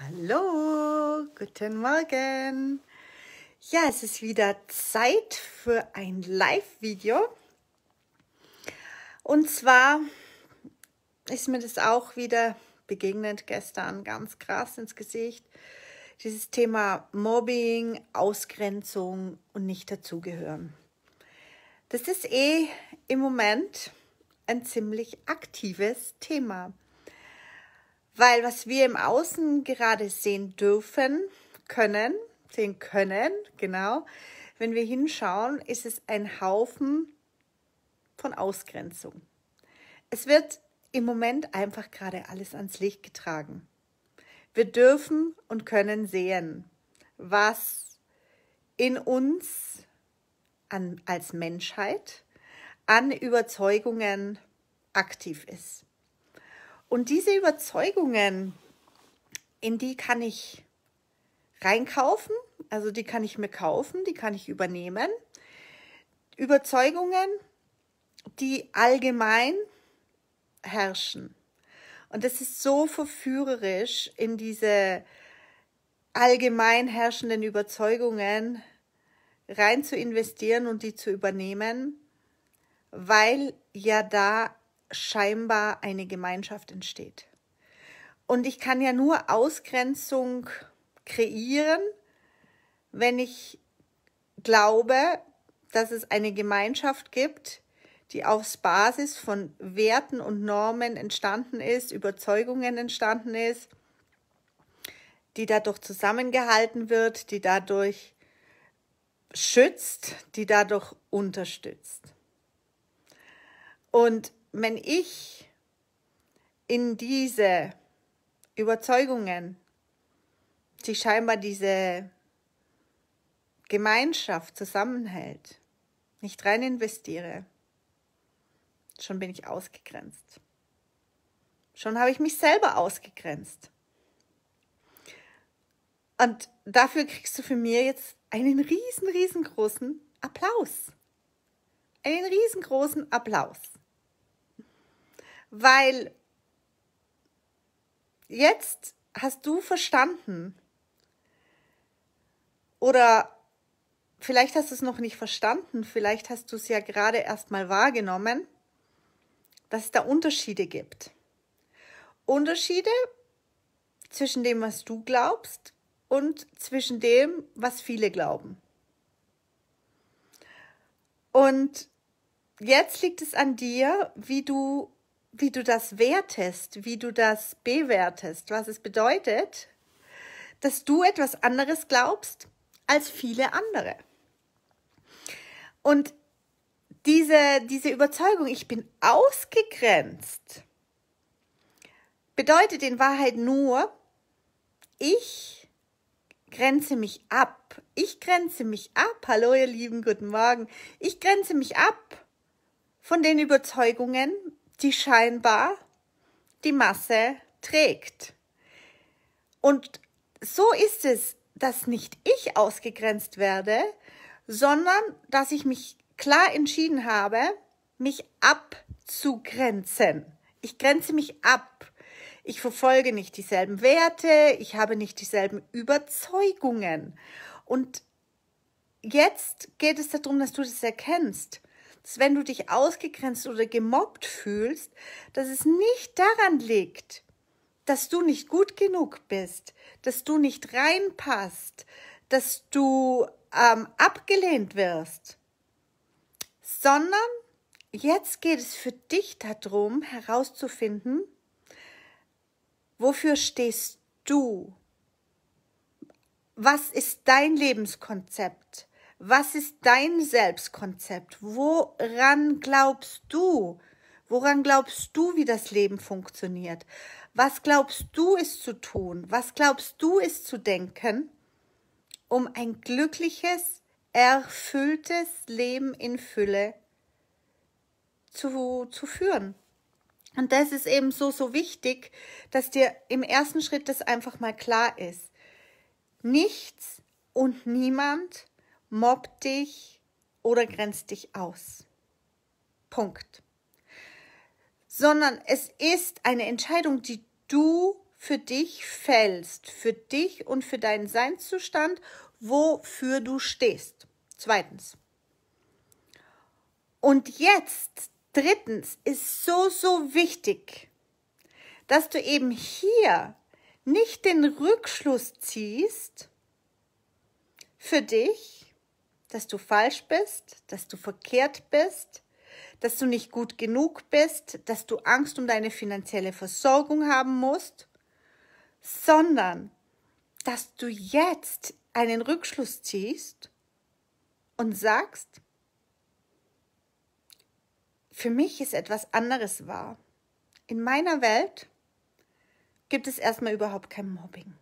Hallo, guten Morgen. Ja, es ist wieder Zeit für ein Live-Video. Und zwar ist mir das auch wieder begegnet gestern ganz krass ins Gesicht. Dieses Thema Mobbing, Ausgrenzung und nicht dazugehören. Das ist eh im Moment ein ziemlich aktives Thema. Weil was wir im Außen gerade sehen dürfen, können, sehen können, genau, wenn wir hinschauen, ist es ein Haufen von Ausgrenzung. Es wird im Moment einfach gerade alles ans Licht getragen. Wir dürfen und können sehen, was in uns an, als Menschheit an Überzeugungen aktiv ist. Und diese Überzeugungen, in die kann ich reinkaufen, also die kann ich mir kaufen, die kann ich übernehmen. Überzeugungen, die allgemein herrschen. Und es ist so verführerisch, in diese allgemein herrschenden Überzeugungen rein zu investieren und die zu übernehmen, weil ja da scheinbar eine Gemeinschaft entsteht. Und ich kann ja nur Ausgrenzung kreieren, wenn ich glaube, dass es eine Gemeinschaft gibt, die auf Basis von Werten und Normen entstanden ist, Überzeugungen entstanden ist, die dadurch zusammengehalten wird, die dadurch schützt, die dadurch unterstützt. Und wenn ich in diese Überzeugungen, die scheinbar diese Gemeinschaft zusammenhält, nicht rein investiere, schon bin ich ausgegrenzt. Schon habe ich mich selber ausgegrenzt. Und dafür kriegst du für mir jetzt einen riesen, riesengroßen Applaus. Einen riesengroßen Applaus weil jetzt hast du verstanden oder vielleicht hast du es noch nicht verstanden, vielleicht hast du es ja gerade erst mal wahrgenommen, dass es da Unterschiede gibt. Unterschiede zwischen dem, was du glaubst und zwischen dem, was viele glauben. Und jetzt liegt es an dir, wie du wie du das wertest, wie du das bewertest, was es bedeutet, dass du etwas anderes glaubst als viele andere. Und diese, diese Überzeugung, ich bin ausgegrenzt, bedeutet in Wahrheit nur, ich grenze mich ab. Ich grenze mich ab. Hallo ihr Lieben, guten Morgen. Ich grenze mich ab von den Überzeugungen die scheinbar die Masse trägt. Und so ist es, dass nicht ich ausgegrenzt werde, sondern dass ich mich klar entschieden habe, mich abzugrenzen. Ich grenze mich ab. Ich verfolge nicht dieselben Werte, ich habe nicht dieselben Überzeugungen. Und jetzt geht es darum, dass du das erkennst dass wenn du dich ausgegrenzt oder gemobbt fühlst, dass es nicht daran liegt, dass du nicht gut genug bist, dass du nicht reinpasst, dass du ähm, abgelehnt wirst, sondern jetzt geht es für dich darum herauszufinden, wofür stehst du? Was ist dein Lebenskonzept? Was ist dein Selbstkonzept? Woran glaubst du? Woran glaubst du, wie das Leben funktioniert? Was glaubst du ist zu tun? Was glaubst du ist zu denken, um ein glückliches, erfülltes Leben in Fülle zu, zu führen? Und das ist eben so, so wichtig, dass dir im ersten Schritt das einfach mal klar ist. Nichts und niemand mobbt dich oder grenzt dich aus. Punkt. Sondern es ist eine Entscheidung, die du für dich fällst, für dich und für deinen Seinszustand, wofür du stehst. Zweitens. Und jetzt, drittens, ist so, so wichtig, dass du eben hier nicht den Rückschluss ziehst für dich, dass du falsch bist, dass du verkehrt bist, dass du nicht gut genug bist, dass du Angst um deine finanzielle Versorgung haben musst, sondern dass du jetzt einen Rückschluss ziehst und sagst, für mich ist etwas anderes wahr. In meiner Welt gibt es erstmal überhaupt kein Mobbing.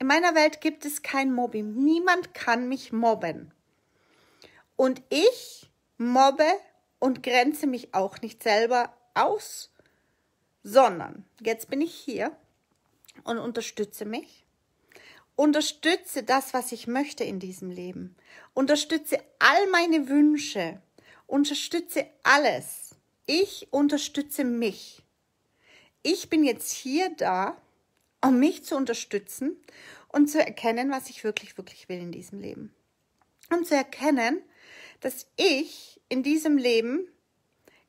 In meiner Welt gibt es kein Mobbing. Niemand kann mich mobben. Und ich mobbe und grenze mich auch nicht selber aus, sondern jetzt bin ich hier und unterstütze mich. Unterstütze das, was ich möchte in diesem Leben. Unterstütze all meine Wünsche. Unterstütze alles. Ich unterstütze mich. Ich bin jetzt hier da, um mich zu unterstützen und zu erkennen, was ich wirklich, wirklich will in diesem Leben. Und zu erkennen, dass ich in diesem Leben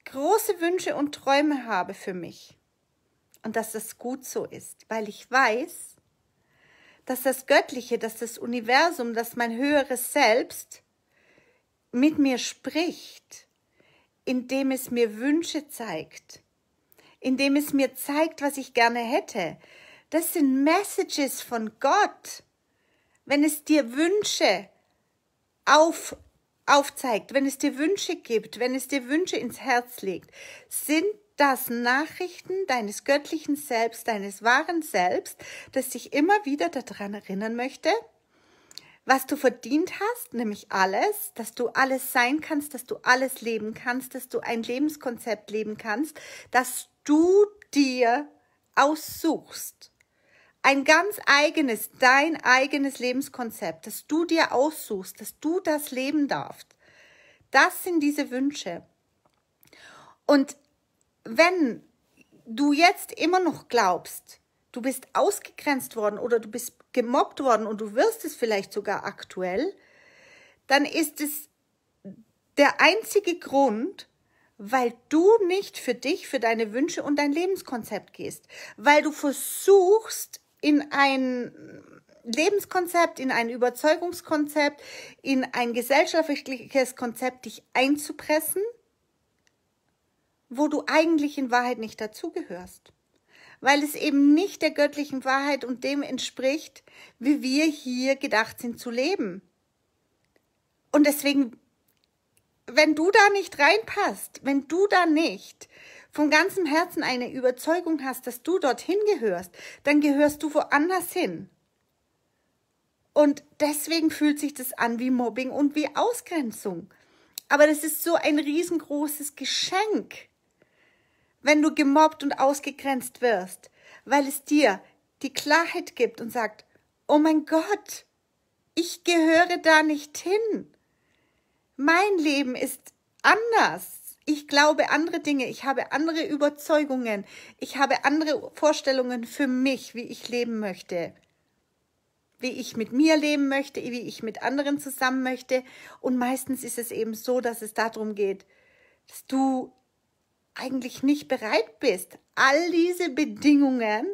große Wünsche und Träume habe für mich. Und dass das gut so ist, weil ich weiß, dass das Göttliche, dass das Universum, dass mein höheres Selbst mit mir spricht, indem es mir Wünsche zeigt, indem es mir zeigt, was ich gerne hätte, das sind Messages von Gott. Wenn es dir Wünsche auf, aufzeigt, wenn es dir Wünsche gibt, wenn es dir Wünsche ins Herz legt, sind das Nachrichten deines göttlichen Selbst, deines wahren Selbst, das dich immer wieder daran erinnern möchte, was du verdient hast, nämlich alles, dass du alles sein kannst, dass du alles leben kannst, dass du ein Lebenskonzept leben kannst, dass du dir aussuchst ein ganz eigenes, dein eigenes Lebenskonzept, das du dir aussuchst, dass du das leben darfst. Das sind diese Wünsche. Und wenn du jetzt immer noch glaubst, du bist ausgegrenzt worden oder du bist gemobbt worden und du wirst es vielleicht sogar aktuell, dann ist es der einzige Grund, weil du nicht für dich, für deine Wünsche und dein Lebenskonzept gehst, weil du versuchst, in ein Lebenskonzept, in ein Überzeugungskonzept, in ein gesellschaftliches Konzept dich einzupressen, wo du eigentlich in Wahrheit nicht dazugehörst. Weil es eben nicht der göttlichen Wahrheit und dem entspricht, wie wir hier gedacht sind zu leben. Und deswegen, wenn du da nicht reinpasst, wenn du da nicht von ganzem Herzen eine Überzeugung hast, dass du dorthin gehörst, dann gehörst du woanders hin. Und deswegen fühlt sich das an wie Mobbing und wie Ausgrenzung. Aber das ist so ein riesengroßes Geschenk, wenn du gemobbt und ausgegrenzt wirst, weil es dir die Klarheit gibt und sagt, oh mein Gott, ich gehöre da nicht hin. Mein Leben ist anders. Ich glaube andere Dinge, ich habe andere Überzeugungen, ich habe andere Vorstellungen für mich, wie ich leben möchte, wie ich mit mir leben möchte, wie ich mit anderen zusammen möchte. Und meistens ist es eben so, dass es darum geht, dass du eigentlich nicht bereit bist, all diese Bedingungen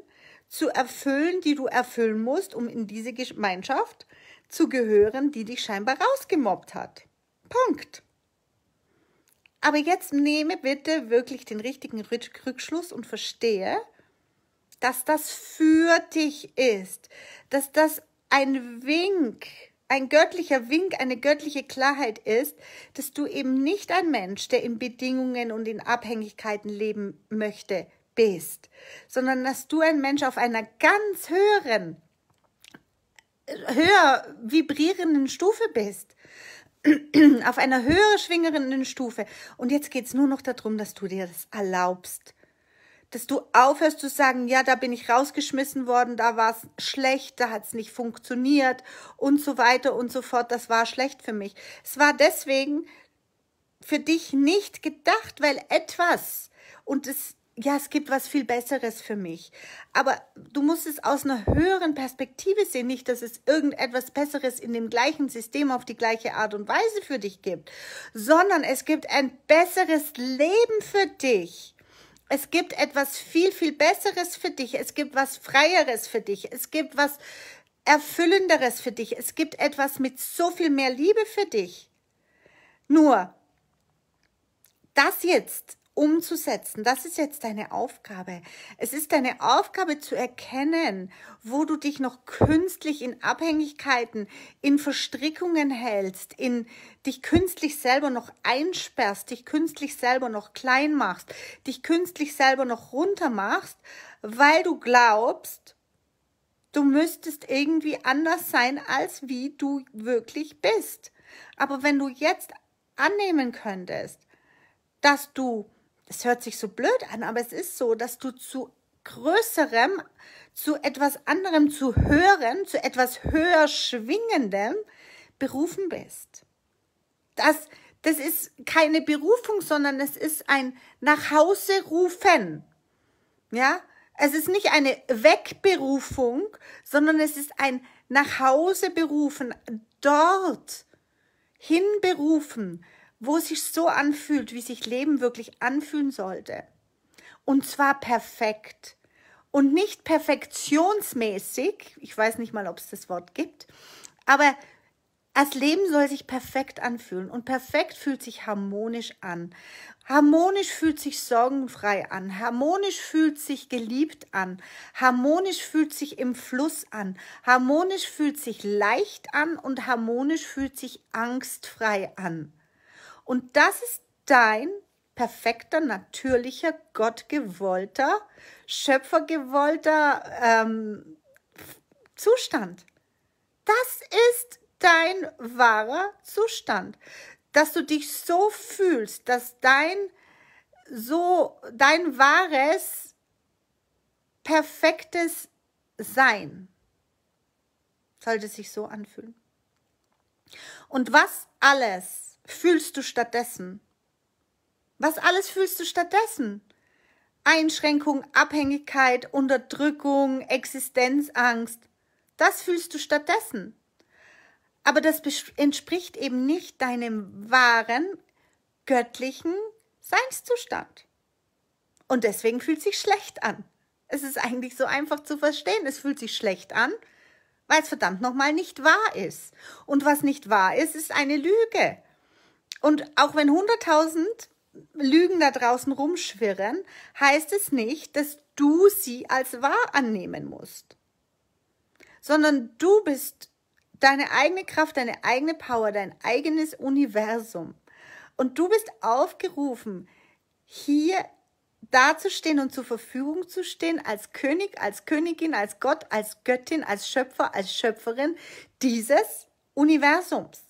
zu erfüllen, die du erfüllen musst, um in diese Gemeinschaft zu gehören, die dich scheinbar rausgemobbt hat. Punkt. Aber jetzt nehme bitte wirklich den richtigen Rückschluss und verstehe, dass das für dich ist, dass das ein Wink, ein göttlicher Wink, eine göttliche Klarheit ist, dass du eben nicht ein Mensch, der in Bedingungen und in Abhängigkeiten leben möchte, bist, sondern dass du ein Mensch auf einer ganz höheren, höher vibrierenden Stufe bist auf einer höheren schwingenden Stufe. Und jetzt geht es nur noch darum, dass du dir das erlaubst. Dass du aufhörst zu sagen, ja, da bin ich rausgeschmissen worden, da war es schlecht, da hat es nicht funktioniert und so weiter und so fort. Das war schlecht für mich. Es war deswegen für dich nicht gedacht, weil etwas, und es ja, es gibt was viel Besseres für mich. Aber du musst es aus einer höheren Perspektive sehen, nicht, dass es irgendetwas Besseres in dem gleichen System auf die gleiche Art und Weise für dich gibt, sondern es gibt ein besseres Leben für dich. Es gibt etwas viel, viel Besseres für dich. Es gibt was Freieres für dich. Es gibt was Erfüllenderes für dich. Es gibt etwas mit so viel mehr Liebe für dich. Nur, das jetzt umzusetzen. Das ist jetzt deine Aufgabe. Es ist deine Aufgabe zu erkennen, wo du dich noch künstlich in Abhängigkeiten, in Verstrickungen hältst, in dich künstlich selber noch einsperrst, dich künstlich selber noch klein machst, dich künstlich selber noch runter machst, weil du glaubst, du müsstest irgendwie anders sein, als wie du wirklich bist. Aber wenn du jetzt annehmen könntest, dass du es hört sich so blöd an, aber es ist so, dass du zu Größerem, zu etwas anderem, zu Höherem, zu etwas höher schwingendem berufen bist. Das, das ist keine Berufung, sondern es ist ein nach Hause rufen. Ja, es ist nicht eine Wegberufung, sondern es ist ein nach Hause berufen, dort hinberufen, wo es sich so anfühlt, wie sich Leben wirklich anfühlen sollte. Und zwar perfekt. Und nicht perfektionsmäßig, ich weiß nicht mal, ob es das Wort gibt, aber das Leben soll sich perfekt anfühlen und perfekt fühlt sich harmonisch an. Harmonisch fühlt sich sorgenfrei an, harmonisch fühlt sich geliebt an, harmonisch fühlt sich im Fluss an, harmonisch fühlt sich leicht an und harmonisch fühlt sich angstfrei an. Und das ist dein perfekter, natürlicher, gottgewollter, schöpfergewollter ähm, Zustand. Das ist dein wahrer Zustand, dass du dich so fühlst, dass dein so dein wahres perfektes Sein sollte sich so anfühlen. Und was alles fühlst du stattdessen? Was alles fühlst du stattdessen? Einschränkung, Abhängigkeit, Unterdrückung, Existenzangst. Das fühlst du stattdessen. Aber das entspricht eben nicht deinem wahren, göttlichen Seinszustand. Und deswegen fühlt sich schlecht an. Es ist eigentlich so einfach zu verstehen. Es fühlt sich schlecht an, weil es verdammt nochmal nicht wahr ist. Und was nicht wahr ist, ist eine Lüge und auch wenn 100.000 Lügen da draußen rumschwirren, heißt es nicht, dass du sie als wahr annehmen musst, sondern du bist deine eigene Kraft, deine eigene Power, dein eigenes Universum. Und du bist aufgerufen, hier dazustehen und zur Verfügung zu stehen als König, als Königin, als Gott, als Göttin, als Schöpfer, als Schöpferin dieses Universums.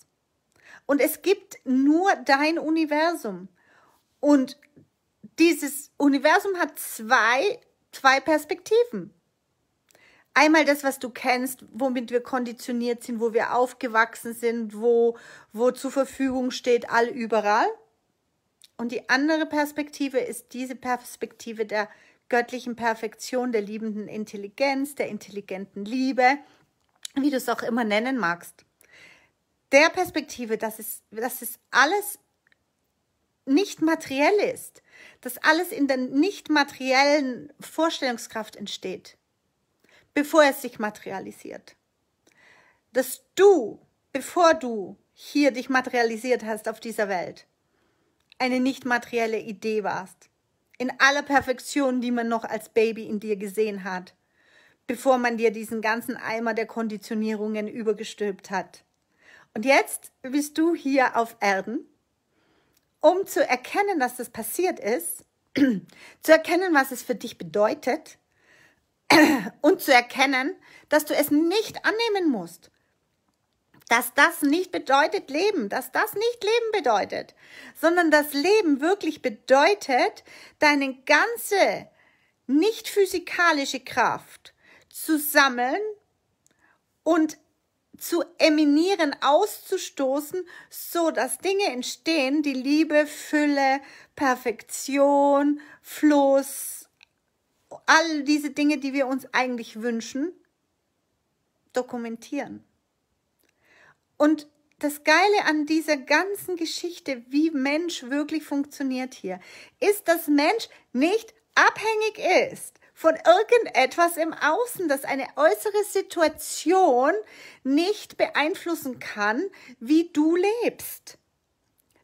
Und es gibt nur dein Universum. Und dieses Universum hat zwei, zwei Perspektiven. Einmal das, was du kennst, womit wir konditioniert sind, wo wir aufgewachsen sind, wo, wo zur Verfügung steht, all überall. Und die andere Perspektive ist diese Perspektive der göttlichen Perfektion, der liebenden Intelligenz, der intelligenten Liebe, wie du es auch immer nennen magst der Perspektive, dass es, dass es alles nicht materiell ist, dass alles in der nicht materiellen Vorstellungskraft entsteht, bevor es sich materialisiert. Dass du, bevor du hier dich materialisiert hast auf dieser Welt, eine nicht materielle Idee warst, in aller Perfektion, die man noch als Baby in dir gesehen hat, bevor man dir diesen ganzen Eimer der Konditionierungen übergestülpt hat und jetzt bist du hier auf Erden, um zu erkennen, dass das passiert ist, zu erkennen, was es für dich bedeutet und zu erkennen, dass du es nicht annehmen musst. Dass das nicht bedeutet Leben, dass das nicht Leben bedeutet, sondern dass Leben wirklich bedeutet, deine ganze nicht physikalische Kraft zu sammeln und zu eminieren, auszustoßen, so dass Dinge entstehen, die Liebe, Fülle, Perfektion, Fluss, all diese Dinge, die wir uns eigentlich wünschen, dokumentieren. Und das Geile an dieser ganzen Geschichte, wie Mensch wirklich funktioniert hier, ist, dass Mensch nicht abhängig ist von irgendetwas im Außen, das eine äußere Situation nicht beeinflussen kann, wie du lebst.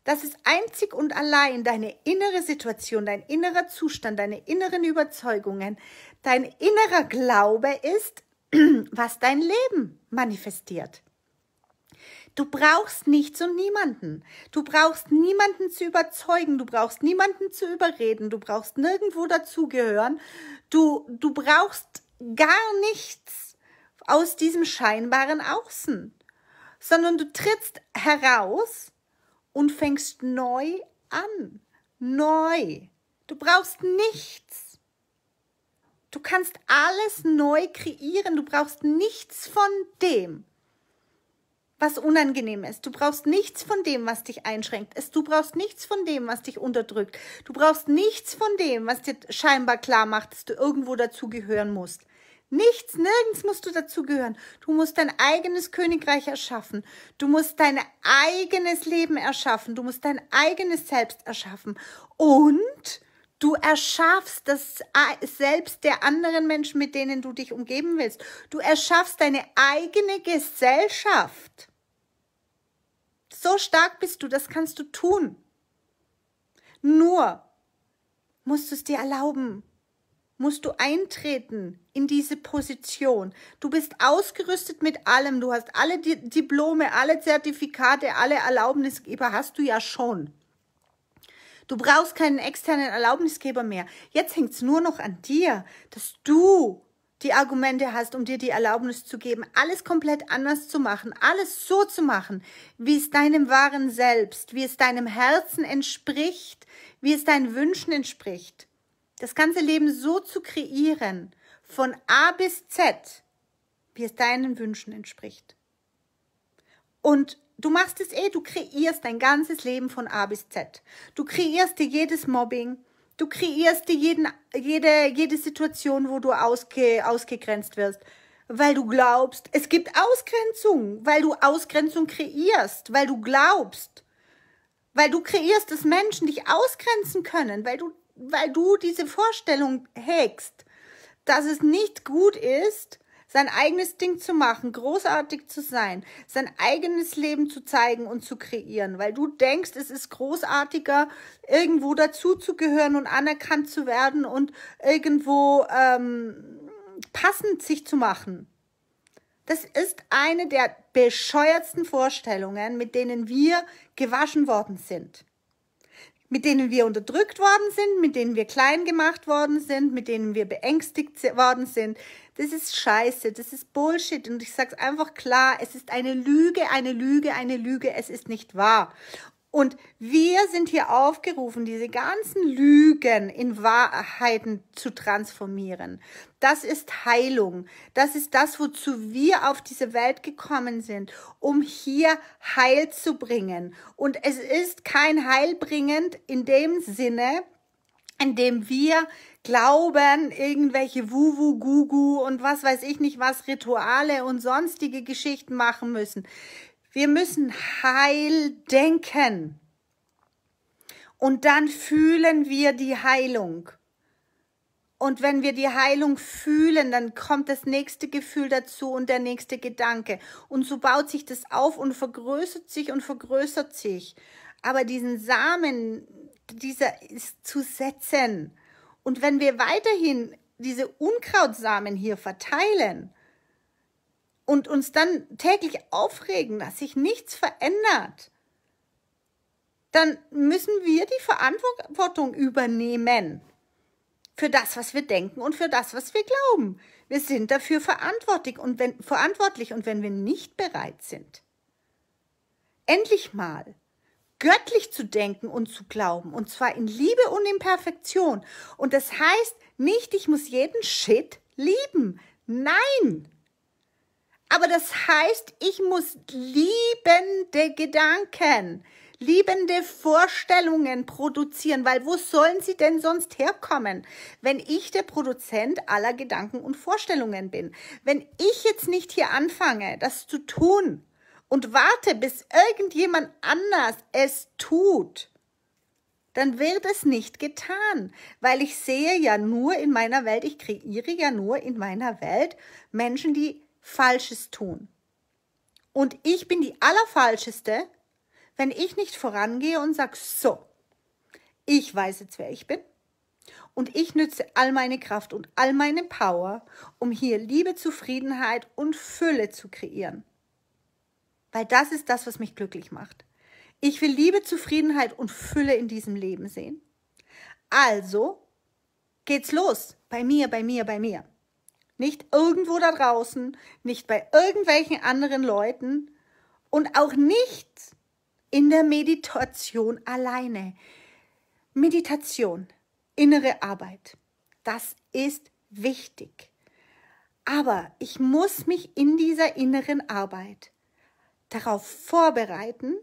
Das ist einzig und allein deine innere Situation, dein innerer Zustand, deine inneren Überzeugungen, dein innerer Glaube ist, was dein Leben manifestiert. Du brauchst nichts und niemanden. Du brauchst niemanden zu überzeugen. Du brauchst niemanden zu überreden. Du brauchst nirgendwo dazugehören. Du, du brauchst gar nichts aus diesem scheinbaren Außen, sondern du trittst heraus und fängst neu an. Neu. Du brauchst nichts. Du kannst alles neu kreieren. Du brauchst nichts von dem was unangenehm ist. Du brauchst nichts von dem, was dich einschränkt. Du brauchst nichts von dem, was dich unterdrückt. Du brauchst nichts von dem, was dir scheinbar klar macht, dass du irgendwo dazugehören musst. Nichts, nirgends musst du dazugehören. Du musst dein eigenes Königreich erschaffen. Du musst dein eigenes Leben erschaffen. Du musst dein eigenes Selbst erschaffen. Und Du erschaffst das ah, Selbst der anderen Menschen, mit denen du dich umgeben willst. Du erschaffst deine eigene Gesellschaft. So stark bist du, das kannst du tun. Nur musst du es dir erlauben, musst du eintreten in diese Position. Du bist ausgerüstet mit allem, du hast alle Di Diplome, alle Zertifikate, alle Erlaubnisgeber hast du ja schon. Du brauchst keinen externen Erlaubnisgeber mehr. Jetzt hängt es nur noch an dir, dass du die Argumente hast, um dir die Erlaubnis zu geben, alles komplett anders zu machen, alles so zu machen, wie es deinem wahren Selbst, wie es deinem Herzen entspricht, wie es deinen Wünschen entspricht. Das ganze Leben so zu kreieren, von A bis Z, wie es deinen Wünschen entspricht. Und du machst es eh, du kreierst dein ganzes Leben von A bis Z. Du kreierst dir jedes Mobbing, Du kreierst dir jeden, jede, jede Situation, wo du ausge, ausgegrenzt wirst, weil du glaubst, es gibt Ausgrenzung, weil du Ausgrenzung kreierst, weil du glaubst, weil du kreierst, dass Menschen dich ausgrenzen können, weil du, weil du diese Vorstellung hegst, dass es nicht gut ist, sein eigenes Ding zu machen, großartig zu sein, sein eigenes Leben zu zeigen und zu kreieren, weil du denkst, es ist großartiger, irgendwo dazuzugehören und anerkannt zu werden und irgendwo ähm, passend sich zu machen. Das ist eine der bescheuertsten Vorstellungen, mit denen wir gewaschen worden sind mit denen wir unterdrückt worden sind, mit denen wir klein gemacht worden sind, mit denen wir beängstigt worden sind. Das ist scheiße, das ist Bullshit. Und ich sage es einfach klar, es ist eine Lüge, eine Lüge, eine Lüge, es ist nicht wahr. Und wir sind hier aufgerufen, diese ganzen Lügen in Wahrheiten zu transformieren. Das ist Heilung. Das ist das, wozu wir auf diese Welt gekommen sind, um hier Heil zu bringen. Und es ist kein Heilbringend in dem Sinne, in dem wir glauben, irgendwelche Wuwu, Gugu und was weiß ich nicht was, Rituale und sonstige Geschichten machen müssen. Wir müssen heil denken. Und dann fühlen wir die Heilung. Und wenn wir die Heilung fühlen, dann kommt das nächste Gefühl dazu und der nächste Gedanke. Und so baut sich das auf und vergrößert sich und vergrößert sich. Aber diesen Samen, dieser ist zu setzen. Und wenn wir weiterhin diese Unkrautsamen hier verteilen, und uns dann täglich aufregen, dass sich nichts verändert, dann müssen wir die Verantwortung übernehmen für das, was wir denken und für das, was wir glauben. Wir sind dafür verantwortlich und wenn, verantwortlich und wenn wir nicht bereit sind, endlich mal göttlich zu denken und zu glauben, und zwar in Liebe und in Perfektion. Und das heißt nicht, ich muss jeden Shit lieben. Nein, aber das heißt, ich muss liebende Gedanken, liebende Vorstellungen produzieren, weil wo sollen sie denn sonst herkommen, wenn ich der Produzent aller Gedanken und Vorstellungen bin? Wenn ich jetzt nicht hier anfange, das zu tun und warte, bis irgendjemand anders es tut, dann wird es nicht getan, weil ich sehe ja nur in meiner Welt, ich kreiere ja nur in meiner Welt Menschen, die Falsches tun. Und ich bin die Allerfalscheste, wenn ich nicht vorangehe und sage, so, ich weiß jetzt, wer ich bin. Und ich nütze all meine Kraft und all meine Power, um hier Liebe, Zufriedenheit und Fülle zu kreieren. Weil das ist das, was mich glücklich macht. Ich will Liebe, Zufriedenheit und Fülle in diesem Leben sehen. Also geht's los. Bei mir, bei mir, bei mir nicht irgendwo da draußen, nicht bei irgendwelchen anderen Leuten und auch nicht in der Meditation alleine. Meditation, innere Arbeit, das ist wichtig. Aber ich muss mich in dieser inneren Arbeit darauf vorbereiten,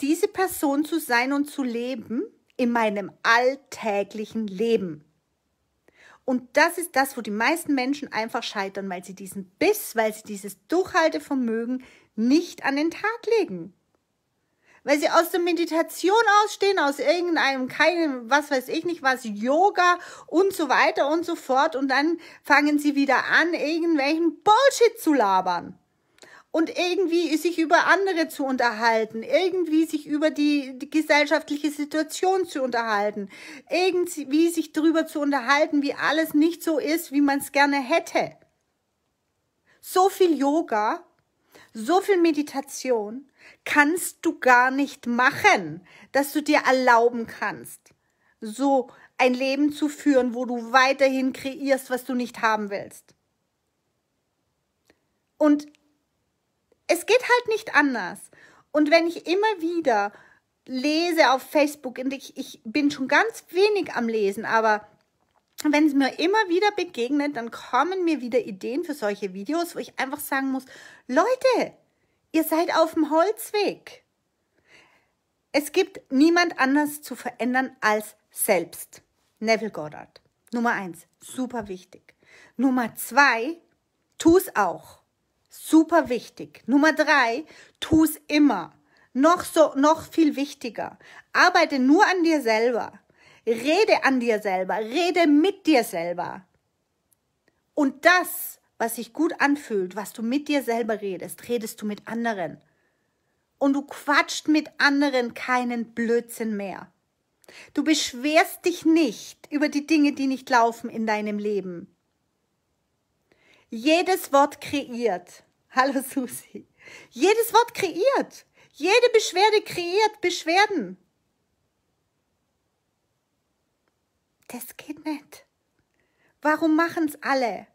diese Person zu sein und zu leben in meinem alltäglichen Leben. Und das ist das, wo die meisten Menschen einfach scheitern, weil sie diesen Biss, weil sie dieses Durchhaltevermögen nicht an den Tag legen. Weil sie aus der Meditation ausstehen, aus irgendeinem, keinem, was weiß ich nicht, was, Yoga und so weiter und so fort. Und dann fangen sie wieder an, irgendwelchen Bullshit zu labern und irgendwie sich über andere zu unterhalten, irgendwie sich über die, die, gesellschaftliche Situation zu unterhalten, irgendwie sich darüber zu unterhalten, wie alles nicht so ist, wie man es gerne hätte. So viel Yoga, so viel Meditation kannst du gar nicht machen, dass du dir erlauben kannst, so ein Leben zu führen, wo du weiterhin kreierst, was du nicht haben willst. Und es geht halt nicht anders. Und wenn ich immer wieder lese auf Facebook, und ich, ich bin schon ganz wenig am Lesen, aber wenn es mir immer wieder begegnet, dann kommen mir wieder Ideen für solche Videos, wo ich einfach sagen muss, Leute, ihr seid auf dem Holzweg. Es gibt niemand anders zu verändern als selbst. Neville Goddard. Nummer eins, super wichtig. Nummer zwei, tu's auch. Super wichtig. Nummer drei, tu es immer. Noch so, noch viel wichtiger. Arbeite nur an dir selber. Rede an dir selber. Rede mit dir selber. Und das, was sich gut anfühlt, was du mit dir selber redest, redest du mit anderen. Und du quatscht mit anderen keinen Blödsinn mehr. Du beschwerst dich nicht über die Dinge, die nicht laufen in deinem Leben jedes Wort kreiert. Hallo Susi. Jedes Wort kreiert. Jede Beschwerde kreiert Beschwerden. Das geht nicht. Warum machen es alle?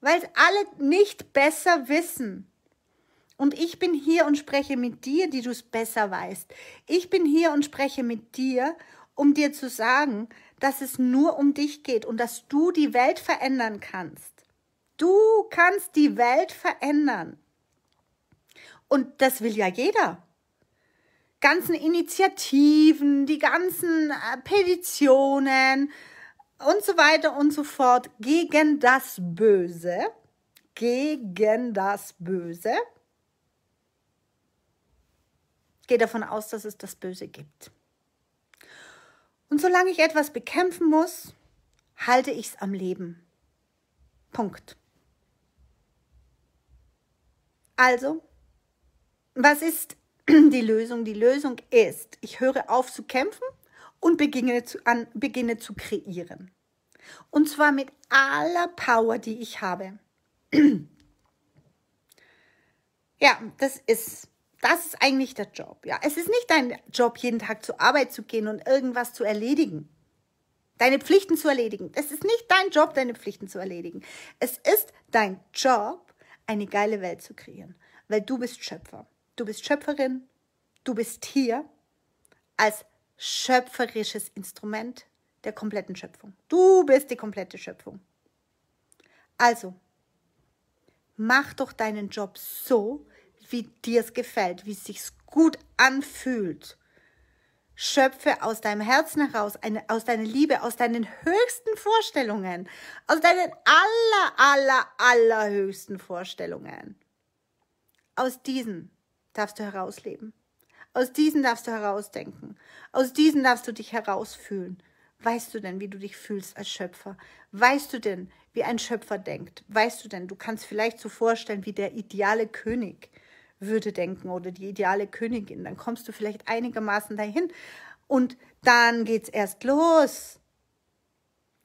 Weil es alle nicht besser wissen. Und ich bin hier und spreche mit dir, die du es besser weißt. Ich bin hier und spreche mit dir, um dir zu sagen, dass es nur um dich geht und dass du die Welt verändern kannst. Du kannst die Welt verändern. Und das will ja jeder. Ganzen Initiativen, die ganzen äh, Petitionen und so weiter und so fort gegen das Böse. Gegen das Böse. Geh davon aus, dass es das Böse gibt. Und solange ich etwas bekämpfen muss, halte ich es am Leben. Punkt. Also, was ist die Lösung? Die Lösung ist, ich höre auf zu kämpfen und beginne zu, an, beginne zu kreieren. Und zwar mit aller Power, die ich habe. Ja, das ist, das ist eigentlich der Job. Ja, es ist nicht dein Job, jeden Tag zur Arbeit zu gehen und irgendwas zu erledigen. Deine Pflichten zu erledigen. Es ist nicht dein Job, deine Pflichten zu erledigen. Es ist dein Job, eine geile Welt zu kreieren. Weil du bist Schöpfer. Du bist Schöpferin. Du bist hier als schöpferisches Instrument der kompletten Schöpfung. Du bist die komplette Schöpfung. Also, mach doch deinen Job so, wie dir es gefällt, wie es sich gut anfühlt Schöpfe aus deinem Herzen heraus, eine, aus deiner Liebe, aus deinen höchsten Vorstellungen, aus deinen aller, aller, allerhöchsten Vorstellungen. Aus diesen darfst du herausleben. Aus diesen darfst du herausdenken. Aus diesen darfst du dich herausfühlen. Weißt du denn, wie du dich fühlst als Schöpfer? Weißt du denn, wie ein Schöpfer denkt? Weißt du denn, du kannst vielleicht so vorstellen wie der ideale König, würde denken oder die ideale Königin, dann kommst du vielleicht einigermaßen dahin und dann geht's erst los.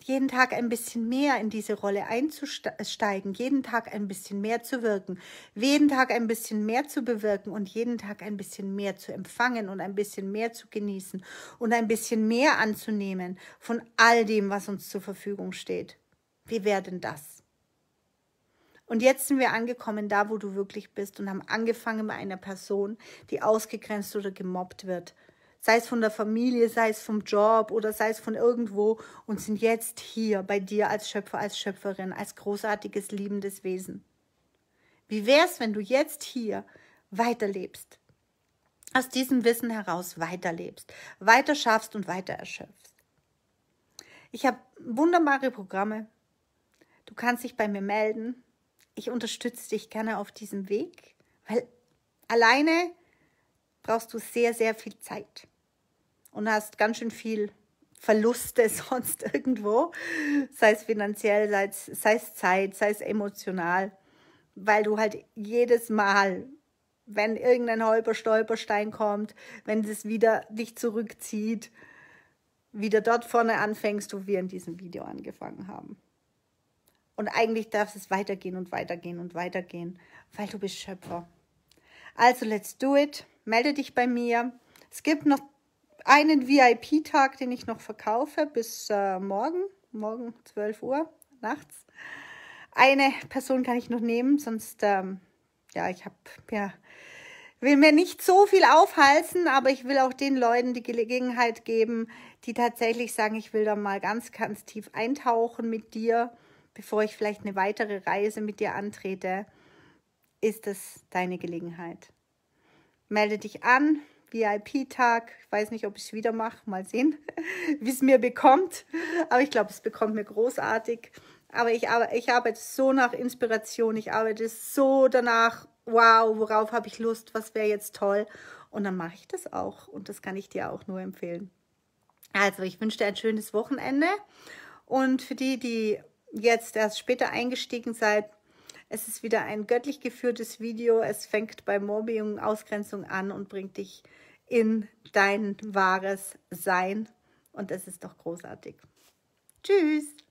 Jeden Tag ein bisschen mehr in diese Rolle einzusteigen, jeden Tag ein bisschen mehr zu wirken, jeden Tag ein bisschen mehr zu bewirken und jeden Tag ein bisschen mehr zu empfangen und ein bisschen mehr zu genießen und ein bisschen mehr anzunehmen von all dem, was uns zur Verfügung steht. Wie werden das? Und jetzt sind wir angekommen, da wo du wirklich bist und haben angefangen bei einer Person, die ausgegrenzt oder gemobbt wird. Sei es von der Familie, sei es vom Job oder sei es von irgendwo und sind jetzt hier bei dir als Schöpfer, als Schöpferin, als großartiges, liebendes Wesen. Wie wäre es, wenn du jetzt hier weiterlebst? Aus diesem Wissen heraus weiterlebst, weiter schaffst und weiter erschöpfst. Ich habe wunderbare Programme. Du kannst dich bei mir melden ich unterstütze dich gerne auf diesem Weg, weil alleine brauchst du sehr, sehr viel Zeit und hast ganz schön viel Verluste sonst irgendwo, sei es finanziell, sei es, sei es Zeit, sei es emotional, weil du halt jedes Mal, wenn irgendein Holper-Stolperstein kommt, wenn es wieder dich zurückzieht, wieder dort vorne anfängst, wo wir in diesem Video angefangen haben. Und eigentlich darf es weitergehen und weitergehen und weitergehen, weil du bist Schöpfer. Also, let's do it. Melde dich bei mir. Es gibt noch einen VIP-Tag, den ich noch verkaufe bis äh, morgen, morgen 12 Uhr nachts. Eine Person kann ich noch nehmen, sonst, ähm, ja, ich habe ja, will mir nicht so viel aufhalsen, aber ich will auch den Leuten die Gelegenheit geben, die tatsächlich sagen, ich will da mal ganz, ganz tief eintauchen mit dir bevor ich vielleicht eine weitere Reise mit dir antrete, ist es deine Gelegenheit. Melde dich an, VIP-Tag. Ich weiß nicht, ob ich es wieder mache. Mal sehen, wie es mir bekommt. Aber ich glaube, es bekommt mir großartig. Aber ich, ich arbeite so nach Inspiration. Ich arbeite so danach, wow, worauf habe ich Lust? Was wäre jetzt toll? Und dann mache ich das auch. Und das kann ich dir auch nur empfehlen. Also, ich wünsche dir ein schönes Wochenende. Und für die, die jetzt erst später eingestiegen seid, es ist wieder ein göttlich geführtes Video. Es fängt bei Mobbing und Ausgrenzung an und bringt dich in dein wahres Sein. Und es ist doch großartig. Tschüss!